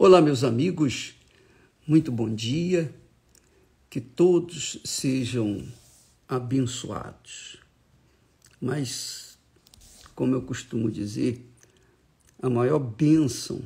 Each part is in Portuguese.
Olá, meus amigos, muito bom dia, que todos sejam abençoados. Mas, como eu costumo dizer, a maior bênção,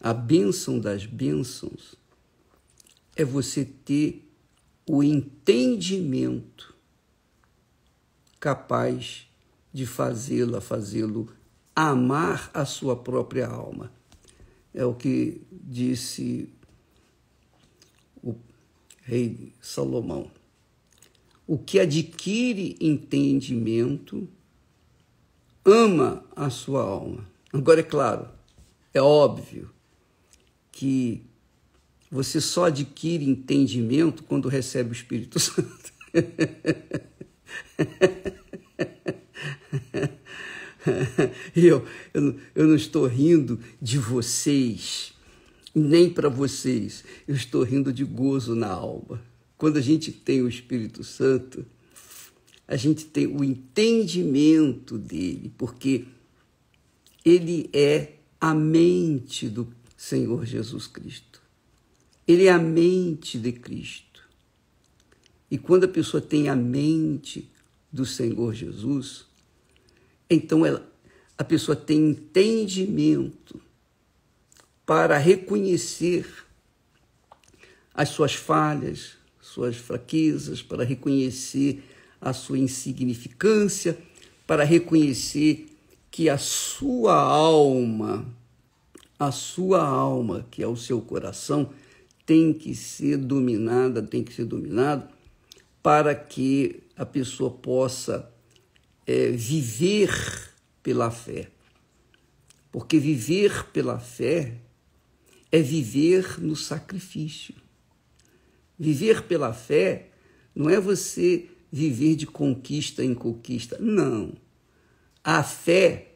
a bênção das bênçãos, é você ter o entendimento capaz de fazê-la, fazê-lo amar a sua própria alma é o que disse o rei Salomão. O que adquire entendimento ama a sua alma. Agora, é claro, é óbvio que você só adquire entendimento quando recebe o Espírito Santo. eu, eu, eu não estou rindo de vocês, nem para vocês. Eu estou rindo de gozo na alma. Quando a gente tem o Espírito Santo, a gente tem o entendimento dele, porque ele é a mente do Senhor Jesus Cristo. Ele é a mente de Cristo. E quando a pessoa tem a mente do Senhor Jesus, então ela, a pessoa tem entendimento para reconhecer as suas falhas, suas fraquezas, para reconhecer a sua insignificância, para reconhecer que a sua alma, a sua alma, que é o seu coração, tem que ser dominada, tem que ser dominado para que a pessoa possa é, viver pela fé. Porque viver pela fé é viver no sacrifício. Viver pela fé não é você viver de conquista em conquista. Não. A fé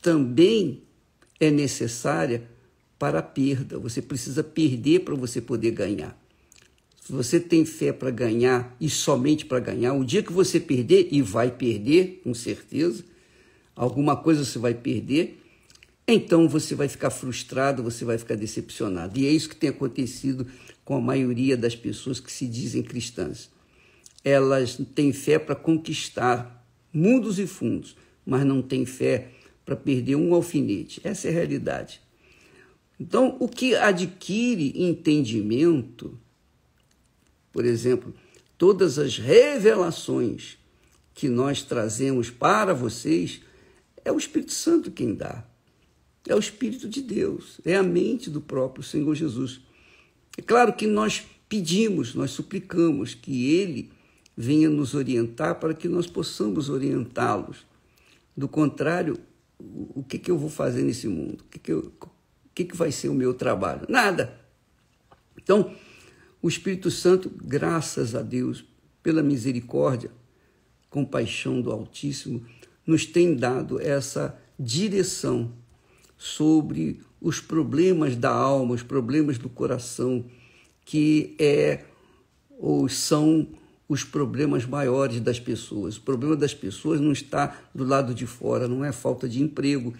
também é necessária para a perda. Você precisa perder para você poder ganhar se você tem fé para ganhar e somente para ganhar, o dia que você perder, e vai perder, com certeza, alguma coisa você vai perder, então você vai ficar frustrado, você vai ficar decepcionado. E é isso que tem acontecido com a maioria das pessoas que se dizem cristãs. Elas têm fé para conquistar mundos e fundos, mas não têm fé para perder um alfinete. Essa é a realidade. Então, o que adquire entendimento por exemplo, todas as revelações que nós trazemos para vocês é o Espírito Santo quem dá. É o Espírito de Deus, é a mente do próprio Senhor Jesus. É claro que nós pedimos, nós suplicamos que Ele venha nos orientar para que nós possamos orientá-los. Do contrário, o que, que eu vou fazer nesse mundo? O que, que, eu, que, que vai ser o meu trabalho? Nada. Então, o Espírito Santo, graças a Deus, pela misericórdia, compaixão do Altíssimo, nos tem dado essa direção sobre os problemas da alma, os problemas do coração, que é ou são os problemas maiores das pessoas. O problema das pessoas não está do lado de fora, não é falta de emprego,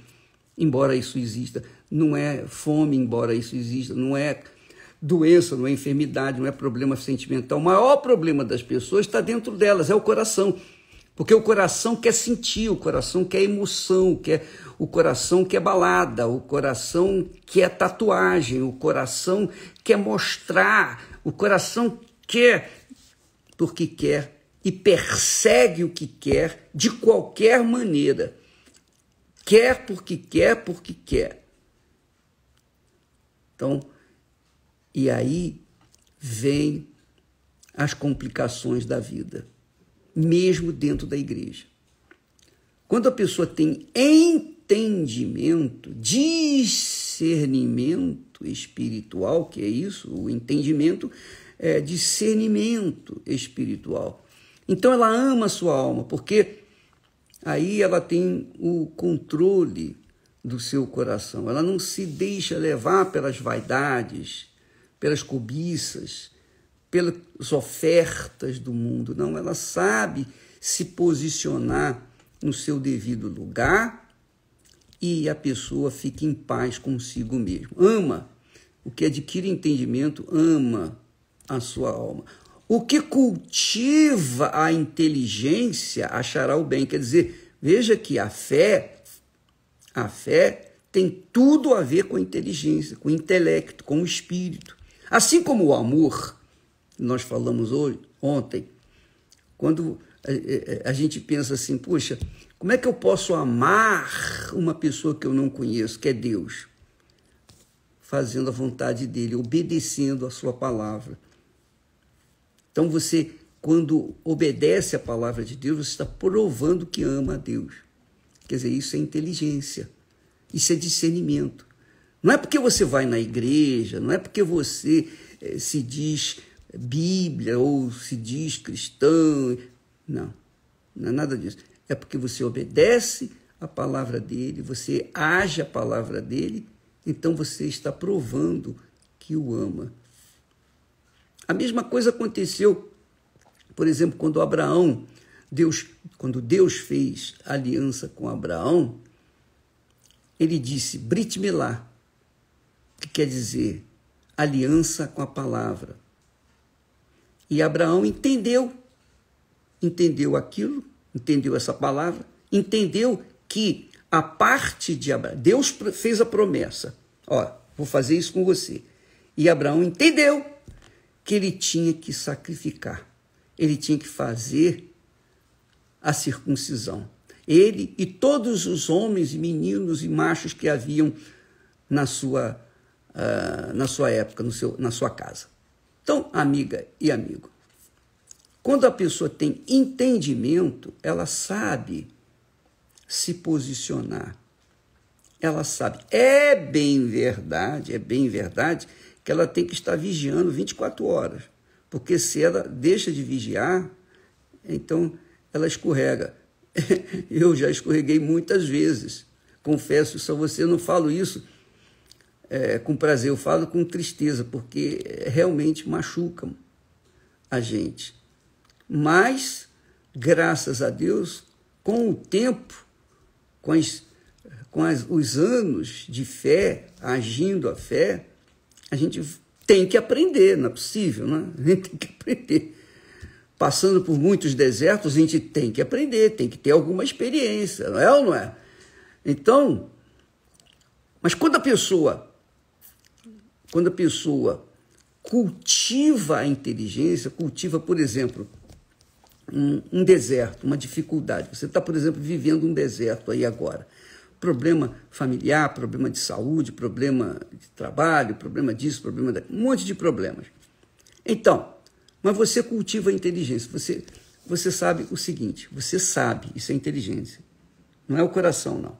embora isso exista, não é fome, embora isso exista, não é doença, não é enfermidade, não é problema sentimental. O maior problema das pessoas está dentro delas, é o coração. Porque o coração quer sentir, o coração quer emoção, quer, o coração quer balada, o coração quer tatuagem, o coração quer mostrar, o coração quer porque quer e persegue o que quer de qualquer maneira. Quer porque quer, porque quer. Então, e aí vem as complicações da vida, mesmo dentro da igreja. Quando a pessoa tem entendimento, discernimento espiritual, que é isso, o entendimento é discernimento espiritual. Então ela ama a sua alma, porque aí ela tem o controle do seu coração. Ela não se deixa levar pelas vaidades, pelas cobiças, pelas ofertas do mundo. Não, ela sabe se posicionar no seu devido lugar e a pessoa fica em paz consigo mesmo. Ama. O que adquire entendimento ama a sua alma. O que cultiva a inteligência achará o bem. Quer dizer, veja que a fé, a fé tem tudo a ver com a inteligência, com o intelecto, com o espírito. Assim como o amor, nós falamos hoje, ontem, quando a, eh, a, eh, a gente pensa assim, puxa, como é que eu posso amar uma pessoa que eu não conheço, que é Deus? Fazendo a vontade dele, obedecendo a sua palavra. Então você, quando obedece a palavra de Deus, você está provando que ama a Deus. Quer dizer, isso é inteligência, isso é discernimento. Não é porque você vai na igreja, não é porque você eh, se diz Bíblia ou se diz cristão. Não, não é nada disso. É porque você obedece a palavra dele, você age a palavra dele, então você está provando que o ama. A mesma coisa aconteceu, por exemplo, quando Abraão, Deus, quando Deus fez aliança com Abraão, ele disse: Brite-me lá que quer dizer aliança com a palavra. E Abraão entendeu, entendeu aquilo, entendeu essa palavra, entendeu que a parte de Abraão, Deus fez a promessa: ó, vou fazer isso com você. E Abraão entendeu que ele tinha que sacrificar, ele tinha que fazer a circuncisão. Ele e todos os homens, meninos e machos que haviam na sua uh, na sua época, no seu, na sua casa. Então, amiga e amigo, quando a pessoa tem entendimento, ela sabe se posicionar. Ela sabe. É bem verdade, é bem verdade que ela tem que estar vigiando 24 horas, porque se ela deixa de vigiar, então ela escorrega. Eu já escorreguei muitas vezes. Confesso isso a você, eu não falo isso é, com prazer, eu falo com tristeza, porque realmente machucam a gente. Mas, graças a Deus, com o tempo, com, as, com as, os anos de fé, agindo a fé, a gente tem que aprender, não é possível, né? A gente tem que aprender. Passando por muitos desertos, a gente tem que aprender, tem que ter alguma experiência, não é ou não é? Então, mas quando a pessoa quando a pessoa cultiva a inteligência, cultiva, por exemplo, um, um deserto, uma dificuldade. Você está, por exemplo, vivendo um deserto aí agora. Problema familiar, problema de saúde, problema de trabalho, problema disso, problema daquilo, um monte de problemas. Então, mas você cultiva a inteligência, você, você sabe o seguinte, você sabe, isso é inteligência. Não é o coração, não.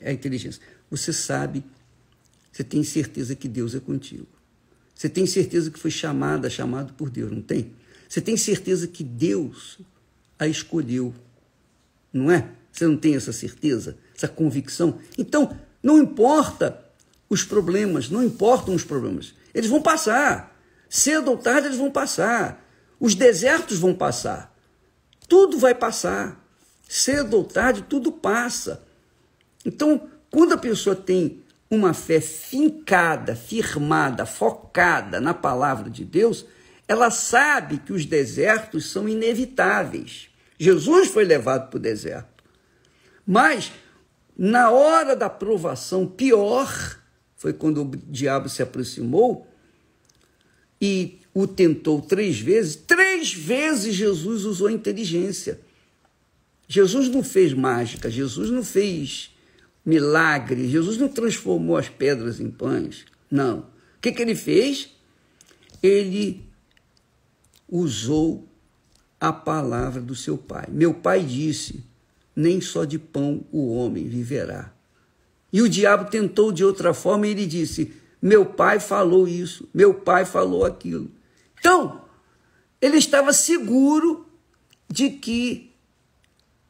É a inteligência. Você sabe você tem certeza que Deus é contigo. Você tem certeza que foi chamada, chamado por Deus, não tem? Você tem certeza que Deus a escolheu, não é? Você não tem essa certeza, essa convicção? Então, não importa os problemas, não importam os problemas. Eles vão passar. Cedo ou tarde eles vão passar. Os desertos vão passar. Tudo vai passar. Cedo ou tarde tudo passa. Então, quando a pessoa tem uma fé fincada, firmada, focada na palavra de Deus, ela sabe que os desertos são inevitáveis. Jesus foi levado para o deserto. Mas, na hora da provação pior, foi quando o diabo se aproximou e o tentou três vezes. Três vezes Jesus usou inteligência. Jesus não fez mágica, Jesus não fez milagres. Jesus não transformou as pedras em pães. Não. O que, que ele fez? Ele usou a palavra do seu pai. Meu pai disse: Nem só de pão o homem viverá. E o diabo tentou de outra forma e ele disse: Meu pai falou isso, meu pai falou aquilo. Então, ele estava seguro de que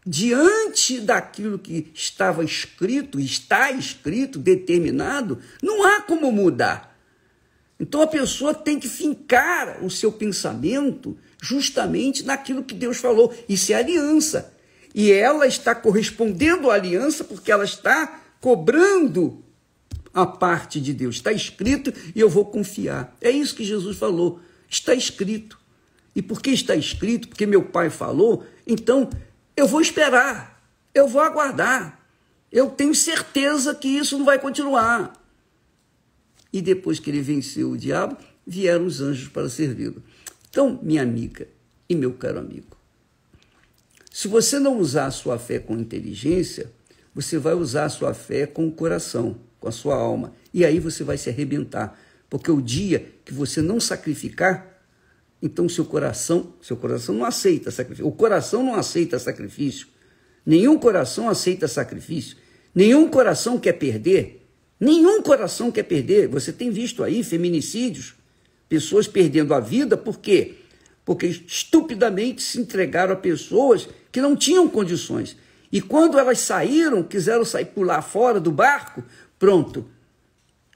diante daquilo que estava escrito, está escrito, determinado, não há como mudar. Então a pessoa tem que fincar o seu pensamento justamente naquilo que Deus falou. Isso é aliança. E ela está correspondendo à aliança porque ela está cobrando a parte de Deus. Está escrito e eu vou confiar. É isso que Jesus falou. Está escrito. E porque está escrito, porque meu pai falou, então eu vou esperar, eu vou aguardar. Eu tenho certeza que isso não vai continuar. E depois que ele venceu o diabo, vieram os anjos para servi-lo. Então, minha amiga e meu caro amigo, se você não usar a sua fé com inteligência, você vai usar a sua fé com o coração, com a sua alma. E aí você vai se arrebentar. Porque o dia que você não sacrificar, então seu coração, seu coração não aceita sacrifício. O coração não aceita sacrifício. Nenhum coração aceita sacrifício. Nenhum coração quer perder. Nenhum coração quer perder. Você tem visto aí feminicídios, pessoas perdendo a vida por quê? Porque estupidamente se entregaram a pessoas que não tinham condições. E quando elas saíram, quiseram sair pular fora do barco, pronto.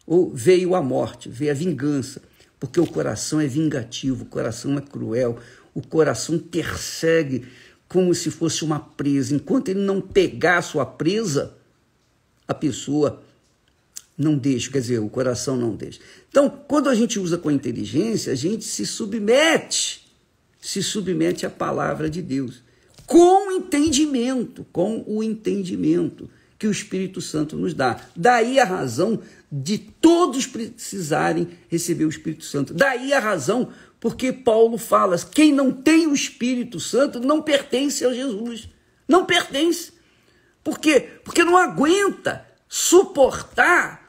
Ou veio a morte, veio a vingança porque o coração é vingativo, o coração é cruel, o coração persegue como se fosse uma presa. Enquanto ele não pegar a sua presa, a pessoa não deixa, quer dizer, o coração não deixa. Então, quando a gente usa com a inteligência, a gente se submete, se submete à palavra de Deus, com entendimento, com o entendimento que o Espírito Santo nos dá. Daí a razão de todos precisarem receber o Espírito Santo. Daí a razão porque Paulo fala: quem não tem o Espírito Santo não pertence a Jesus. Não pertence. Por quê? Porque não aguenta suportar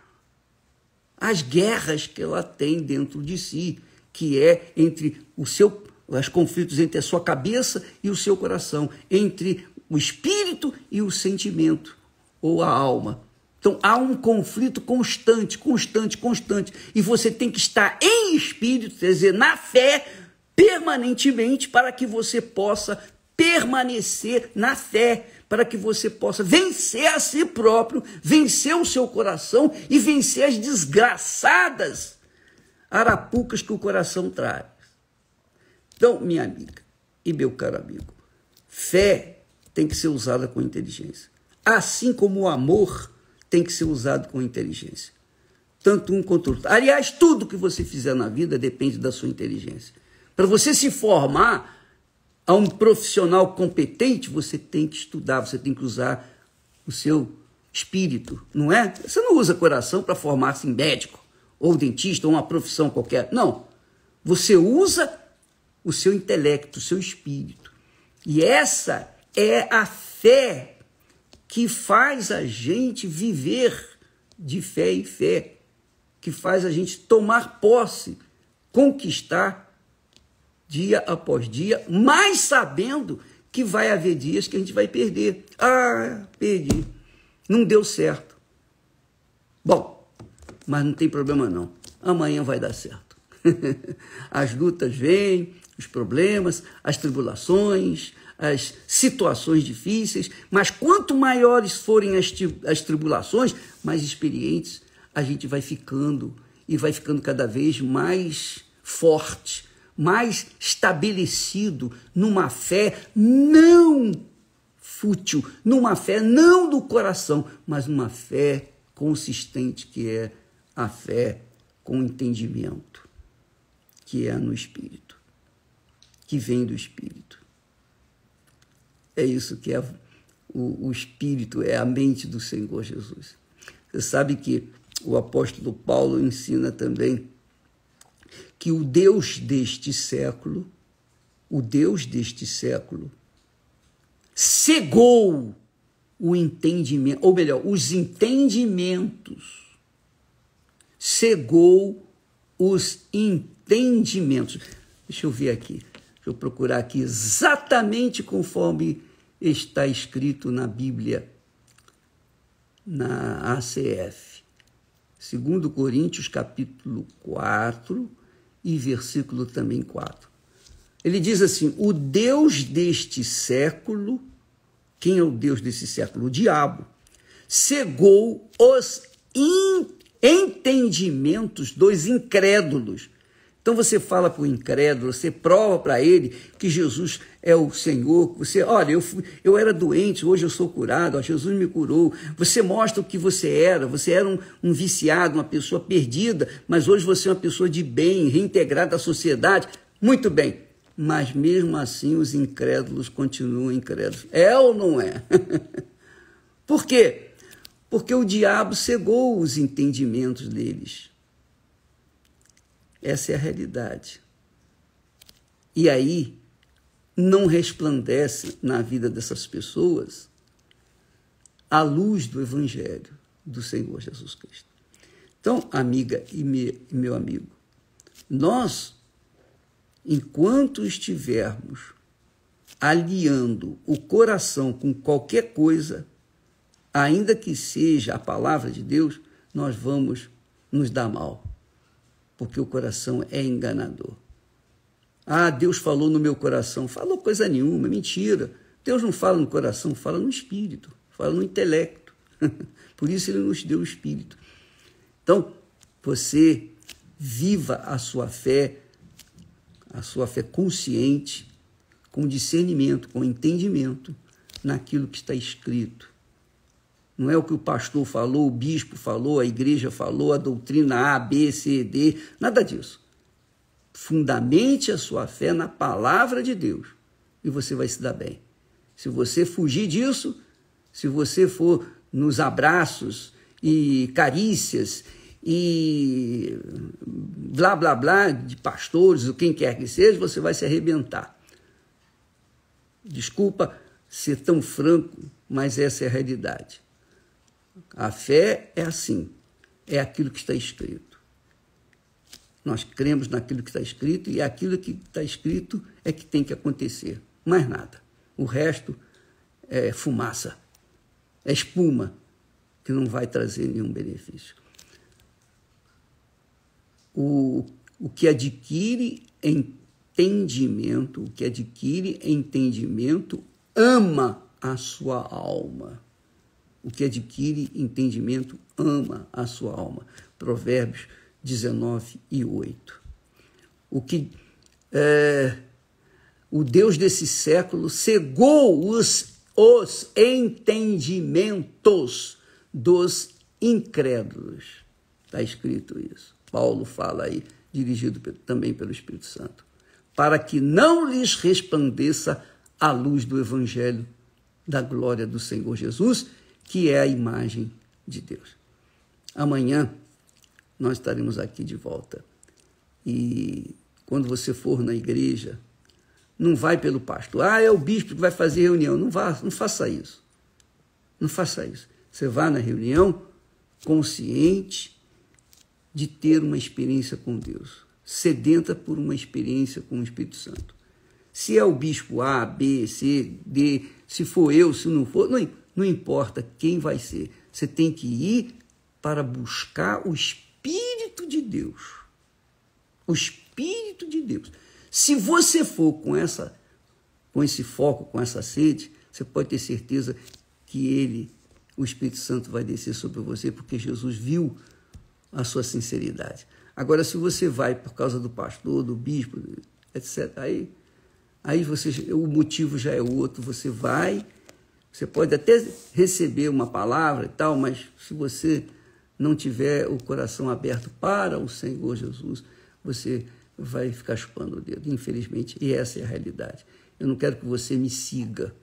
as guerras que ela tem dentro de si, que é entre o seu os conflitos entre a sua cabeça e o seu coração, entre o espírito e o sentimento ou a alma. Então há um conflito constante, constante, constante. E você tem que estar em espírito, quer dizer, na fé, permanentemente, para que você possa permanecer na fé, para que você possa vencer a si próprio, vencer o seu coração e vencer as desgraçadas arapucas que o coração traz. Então, minha amiga e meu caro amigo, fé tem que ser usada com inteligência, assim como o amor tem que ser usado com inteligência. Tanto um quanto outro. Aliás, tudo que você fizer na vida depende da sua inteligência. Para você se formar a um profissional competente, você tem que estudar, você tem que usar o seu espírito, não é? Você não usa coração para formar-se em médico, ou dentista, ou uma profissão qualquer. Não. Você usa o seu intelecto, o seu espírito. E essa é a fé que faz a gente viver de fé em fé, que faz a gente tomar posse, conquistar dia após dia, mas sabendo que vai haver dias que a gente vai perder. Ah, perdi. Não deu certo. Bom, mas não tem problema não. Amanhã vai dar certo. As lutas vêm, os problemas, as tribulações, as situações difíceis, mas quanto maiores forem as, as tribulações, mais experientes a gente vai ficando e vai ficando cada vez mais forte, mais estabelecido numa fé não fútil, numa fé não do coração, mas uma fé consistente que é a fé com entendimento, que é no espírito, que vem do espírito. É isso que é o, o espírito, é a mente do Senhor Jesus. Você sabe que o apóstolo Paulo ensina também que o Deus deste século, o Deus deste século, cegou o entendimento, ou melhor, os entendimentos, cegou os entendimentos. Deixa eu ver aqui. Deixa eu procurar aqui exatamente conforme está escrito na Bíblia, na ACF. 2 Coríntios capítulo 4 e versículo também 4. Ele diz assim: "O Deus deste século, quem é o Deus desse século? O diabo, cegou os entendimentos dos incrédulos então você fala para o incrédulo, você prova para ele que Jesus é o Senhor. Você, olha, eu, fui, eu era doente, hoje eu sou curado, ó, Jesus me curou. Você mostra o que você era, você era um, um viciado, uma pessoa perdida, mas hoje você é uma pessoa de bem, reintegrada à sociedade. Muito bem, mas mesmo assim os incrédulos continuam incrédulos. É ou não é? Por quê? Porque o diabo cegou os entendimentos deles. Essa é a realidade. E aí não resplandece na vida dessas pessoas a luz do Evangelho do Senhor Jesus Cristo. Então, amiga e meu amigo, nós, enquanto estivermos aliando o coração com qualquer coisa, ainda que seja a palavra de Deus, nós vamos nos dar mal porque o coração é enganador. Ah, Deus falou no meu coração. Falou coisa nenhuma, é mentira. Deus não fala no coração, fala no espírito, fala no intelecto. Por isso ele nos deu o espírito. Então, você viva a sua fé, a sua fé consciente, com discernimento, com entendimento naquilo que está escrito não é o que o pastor falou, o bispo falou, a igreja falou, a doutrina A, B, C, D, nada disso. Fundamente a sua fé na palavra de Deus e você vai se dar bem. Se você fugir disso, se você for nos abraços e carícias e blá blá blá de pastores, ou quem quer que seja, você vai se arrebentar. Desculpa ser tão franco, mas essa é a realidade. A fé é assim, é aquilo que está escrito. Nós cremos naquilo que está escrito e aquilo que está escrito é que tem que acontecer. Mais nada. O resto é fumaça, é espuma que não vai trazer nenhum benefício. O, o que adquire entendimento, o que adquire entendimento ama a sua alma. O que adquire entendimento ama a sua alma. Provérbios 19 e 8. O que é, o Deus desse século cegou os, os entendimentos dos incrédulos. Está escrito isso. Paulo fala aí, dirigido também pelo Espírito Santo. Para que não lhes resplandeça a luz do evangelho da glória do Senhor Jesus que é a imagem de Deus. Amanhã nós estaremos aqui de volta. E quando você for na igreja, não vai pelo pastor. Ah, é o bispo que vai fazer reunião. Não vá, não faça isso. Não faça isso. Você vá na reunião consciente de ter uma experiência com Deus, sedenta por uma experiência com o Espírito Santo. Se é o bispo A, B, C, D, se for eu, se não for, não, não importa quem vai ser, você tem que ir para buscar o Espírito de Deus. O Espírito de Deus. Se você for com, essa, com esse foco, com essa sede, você pode ter certeza que ele, o Espírito Santo, vai descer sobre você, porque Jesus viu a sua sinceridade. Agora, se você vai por causa do pastor, do bispo, etc., aí, aí você, o motivo já é outro, você vai você pode até receber uma palavra e tal, mas se você não tiver o coração aberto para o Senhor Jesus, você vai ficar chupando o dedo, infelizmente. E essa é a realidade. Eu não quero que você me siga.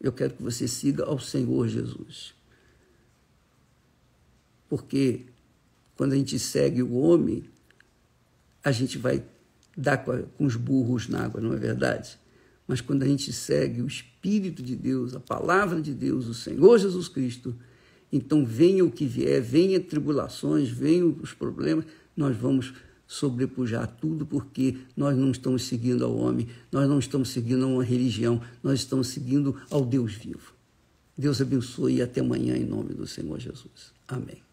Eu quero que você siga ao Senhor Jesus. Porque quando a gente segue o homem, a gente vai dar com os burros na água, não é verdade? Mas quando a gente segue o Espírito de Deus, a palavra de Deus, o Senhor Jesus Cristo, então venha o que vier, venha tribulações, venham os problemas, nós vamos sobrepujar tudo porque nós não estamos seguindo ao homem, nós não estamos seguindo a uma religião, nós estamos seguindo ao Deus vivo. Deus abençoe e até amanhã em nome do Senhor Jesus. Amém.